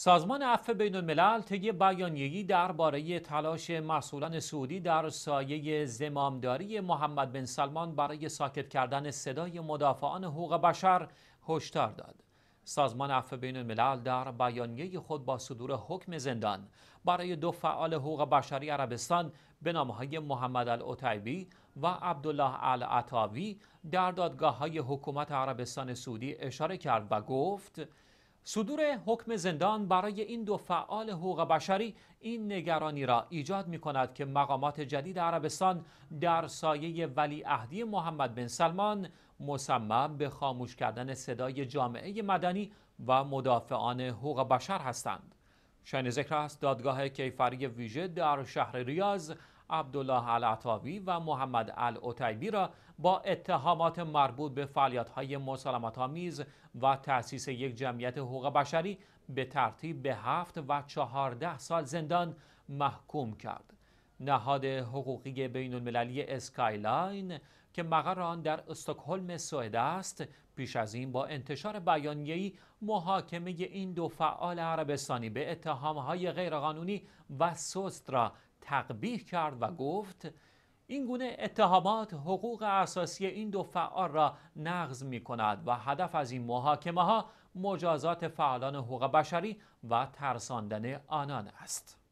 سازمان عفو بین الملل طی بیانیه‌ای درباره تلاش مسئولان سعودی در سایه زمامداری محمد بن سلمان برای ساکت کردن صدای مدافعان حقوق بشر هشدار داد. سازمان عفو بین الملل در بیانیه خود با صدور حکم زندان برای دو فعال حقوق بشری عربستان به نامهای محمد العتیبی و عبدالله العطاوی در دادگاه های حکومت عربستان سعودی اشاره کرد و گفت صدور حکم زندان برای این دو فعال حقوق بشری این نگرانی را ایجاد می کند که مقامات جدید عربستان در سایه ولیعهدی محمد بن سلمان مصمم به خاموش کردن صدای جامعه مدنی و مدافعان حقوق بشر هستند. شنیده ذکر است دادگاه کیفری ویژه در شهر ریاض عبدالله العطاوی و محمد العتیبی را با اتهامات مربوط به فعالیت‌های های و تأسیس یک جمعیت حقوق بشری به ترتیب به هفت و چهارده سال زندان محکوم کرد. نهاد حقوقی بین المللی اسکایلاین که مقر آن در استکهلم سوئد است پیش از این با انتشار بیانیه‌ای محاکمه این دو فعال عربستانی به اتهام‌های غیرقانونی و سست را تقبیح کرد و گفت این گونه اتهامات حقوق اساسی این دو فعال را نقض می‌کند و هدف از این محاکمه‌ها مجازات فعالان حقوق بشری و ترساندن آنان است.